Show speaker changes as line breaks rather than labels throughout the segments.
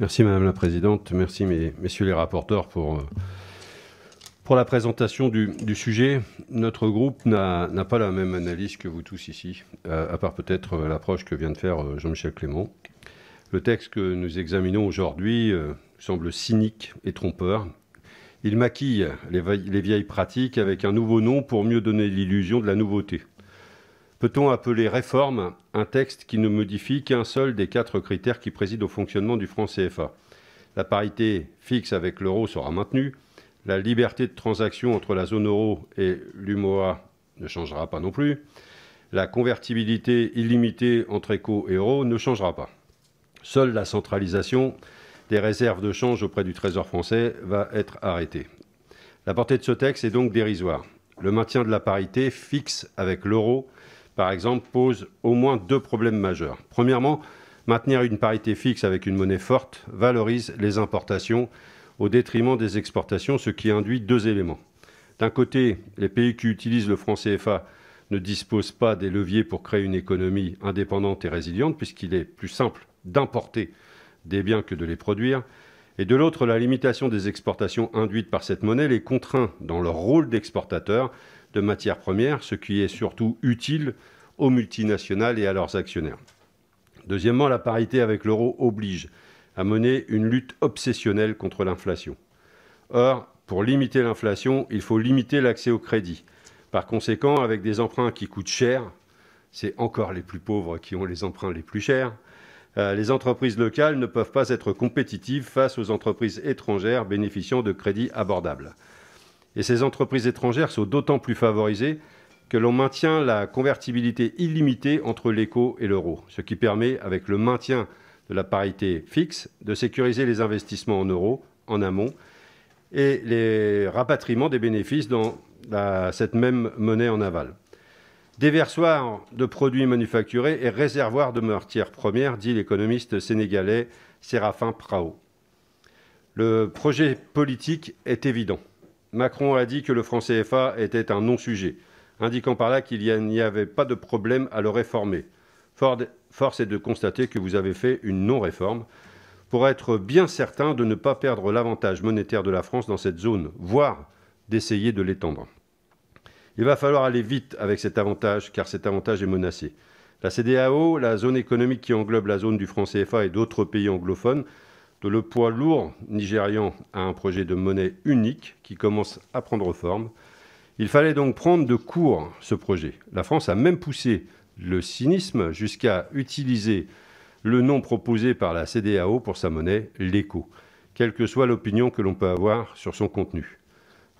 Merci Madame la Présidente, merci messieurs les rapporteurs pour, euh, pour la présentation du, sujet. Notre groupe n'a pas la même analyse que vous tous ici, euh, à, part peut-être euh, l'approche que vient de faire Jean-Michel Clément. Le texte que nous examinons aujourd'hui semble cynique et trompeur. Il maquille les vieilles pratiques avec un nouveau nom pour mieux donner l'illusion de la nouveauté. Peut-on appeler réforme un texte qui ne modifie qu'un seul des quatre critères qui président au fonctionnement du franc CFA La parité fixe avec l'euro sera maintenue, la liberté de transaction entre la zone euro et l'UMOA ne changera pas non plus, la convertibilité illimitée entre éco et euro ne changera pas. Seule la centralisation des réserves de change auprès du Trésor français va être arrêtée. La portée de ce texte est donc dérisoire. Le maintien de la parité fixe avec l'euro par exemple, pose au moins deux problèmes majeurs. Premièrement, maintenir une parité fixe avec une monnaie forte valorise les importations au détriment des exportations, ce qui induit deux éléments. D'un côté, les pays qui utilisent le franc CFA ne disposent pas des leviers pour créer une économie indépendante et résiliente, puisqu'il est plus simple d'importer des biens que de les produire. Et de l'autre, la limitation des exportations induites par cette monnaie les contraint dans leur rôle d'exportateur, de matières premières, ce qui est surtout utile aux multinationales et à leurs actionnaires. Deuxièmement, la parité avec l'euro oblige à mener une lutte obsessionnelle contre l'inflation. Or, pour limiter l'inflation, il faut limiter l'accès au crédit. Par conséquent, avec des emprunts qui coûtent cher, c'est encore les plus pauvres qui ont les emprunts les plus chers, euh, les entreprises locales ne peuvent pas être compétitives face aux entreprises étrangères bénéficiant de crédits abordables. Et ces entreprises étrangères sont d'autant plus favorisées que l'on maintient la convertibilité illimitée entre l'éco et l'euro, ce qui permet, avec le maintien de la parité fixe, de sécuriser les investissements en euros en amont et les rapatriements des bénéfices dans cette même monnaie en aval. Déversoir de produits manufacturés et réservoir de matières premières, dit l'économiste sénégalais Séraphin Prao. Le projet politique est évident. Macron a dit que le franc CFA était un non-sujet, indiquant par là qu'il n'y avait pas de problème à le réformer. force est de constater que vous avez fait une non-réforme pour être bien certain de ne pas perdre l'avantage monétaire de la France dans cette zone, voire d'essayer de l'étendre. Il va falloir aller vite avec cet avantage, car cet avantage est menacé. La CDAO, la zone économique qui englobe la zone du franc CFA et d'autres pays anglophones, le poids lourd nigérian a un projet de monnaie unique qui commence à prendre forme. Il fallait donc prendre de court ce projet. La France a même poussé le cynisme jusqu'à utiliser le nom proposé par la CDAO pour sa monnaie, l'éco, quelle que soit l'opinion que l'on peut avoir sur son contenu.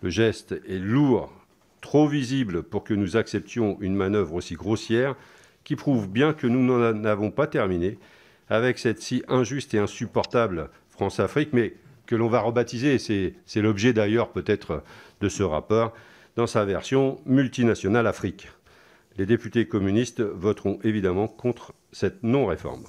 Le geste est lourd, trop visible pour que nous acceptions une manœuvre aussi grossière qui prouve bien que nous n'en avons pas terminé avec cette si injuste et insupportable France-Afrique, mais que l'on va rebaptiser, c'est l'objet d'ailleurs peut-être de ce rapport, dans sa version multinationale Afrique. Les députés communistes voteront évidemment contre cette non-réforme.